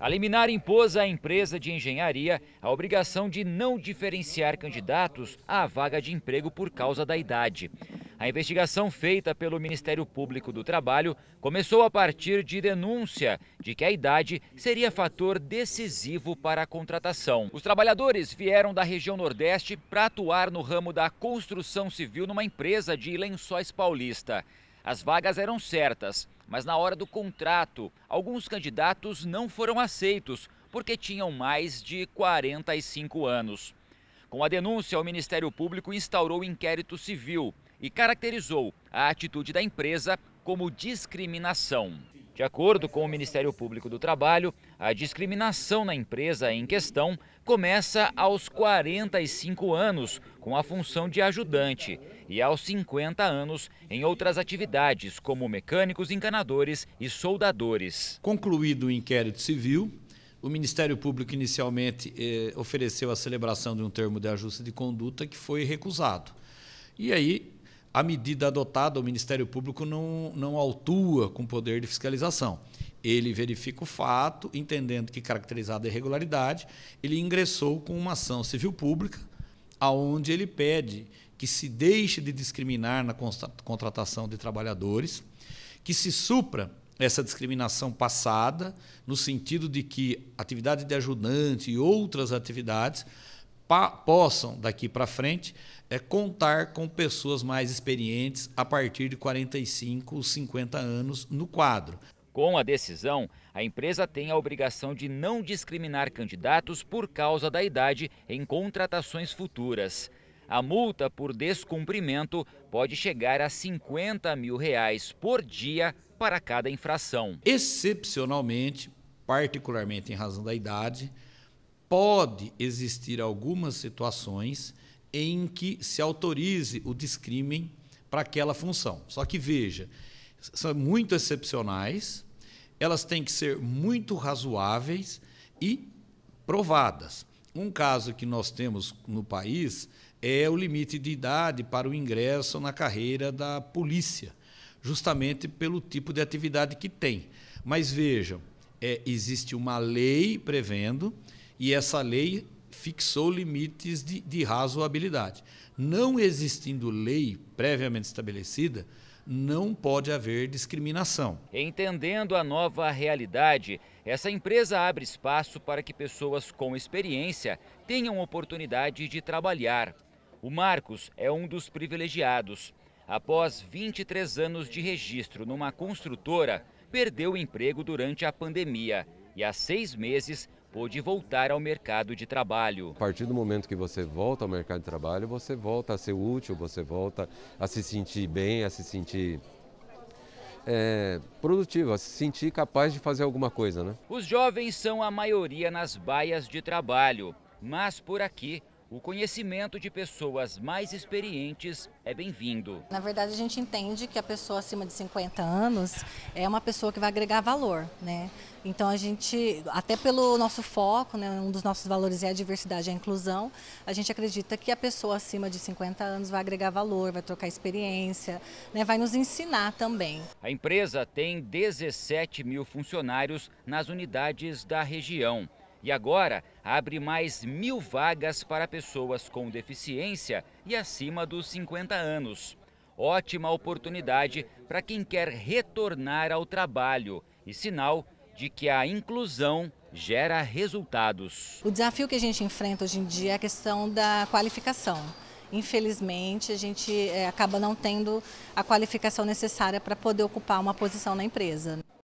A liminar impôs à empresa de engenharia a obrigação de não diferenciar candidatos à vaga de emprego por causa da idade. A investigação feita pelo Ministério Público do Trabalho começou a partir de denúncia de que a idade seria fator decisivo para a contratação. Os trabalhadores vieram da região Nordeste para atuar no ramo da construção civil numa empresa de lençóis paulista. As vagas eram certas mas na hora do contrato, alguns candidatos não foram aceitos porque tinham mais de 45 anos. Com a denúncia, o Ministério Público instaurou um inquérito civil e caracterizou a atitude da empresa como discriminação. De acordo com o Ministério Público do Trabalho, a discriminação na empresa em questão começa aos 45 anos com a função de ajudante e aos 50 anos em outras atividades, como mecânicos, encanadores e soldadores. Concluído o inquérito civil, o Ministério Público inicialmente eh, ofereceu a celebração de um termo de ajuste de conduta que foi recusado. E aí a medida adotada, o Ministério Público não, não autua com poder de fiscalização. Ele verifica o fato, entendendo que caracterizada a irregularidade, ele ingressou com uma ação civil pública, aonde ele pede que se deixe de discriminar na contratação de trabalhadores, que se supra essa discriminação passada, no sentido de que atividade de ajudante e outras atividades possam, daqui para frente, é contar com pessoas mais experientes a partir de 45 ou 50 anos no quadro. Com a decisão, a empresa tem a obrigação de não discriminar candidatos por causa da idade em contratações futuras. A multa por descumprimento pode chegar a 50 mil reais por dia para cada infração. Excepcionalmente, particularmente em razão da idade, pode existir algumas situações em que se autorize o descrime para aquela função. Só que veja, são muito excepcionais, elas têm que ser muito razoáveis e provadas. Um caso que nós temos no país é o limite de idade para o ingresso na carreira da polícia, justamente pelo tipo de atividade que tem. Mas vejam, é, existe uma lei prevendo e essa lei fixou limites de, de razoabilidade. Não existindo lei previamente estabelecida, não pode haver discriminação. Entendendo a nova realidade, essa empresa abre espaço para que pessoas com experiência tenham oportunidade de trabalhar. O Marcos é um dos privilegiados. Após 23 anos de registro numa construtora, perdeu o emprego durante a pandemia e há seis meses pôde voltar ao mercado de trabalho. A partir do momento que você volta ao mercado de trabalho, você volta a ser útil, você volta a se sentir bem, a se sentir é, produtiva, se sentir capaz de fazer alguma coisa. Né? Os jovens são a maioria nas baias de trabalho, mas por aqui o conhecimento de pessoas mais experientes é bem-vindo. Na verdade, a gente entende que a pessoa acima de 50 anos é uma pessoa que vai agregar valor, né? Então a gente, até pelo nosso foco, né, um dos nossos valores é a diversidade e a inclusão, a gente acredita que a pessoa acima de 50 anos vai agregar valor, vai trocar experiência, né, vai nos ensinar também. A empresa tem 17 mil funcionários nas unidades da região. E agora abre mais mil vagas para pessoas com deficiência e acima dos 50 anos. Ótima oportunidade para quem quer retornar ao trabalho e sinal de que a inclusão gera resultados. O desafio que a gente enfrenta hoje em dia é a questão da qualificação infelizmente, a gente eh, acaba não tendo a qualificação necessária para poder ocupar uma posição na empresa.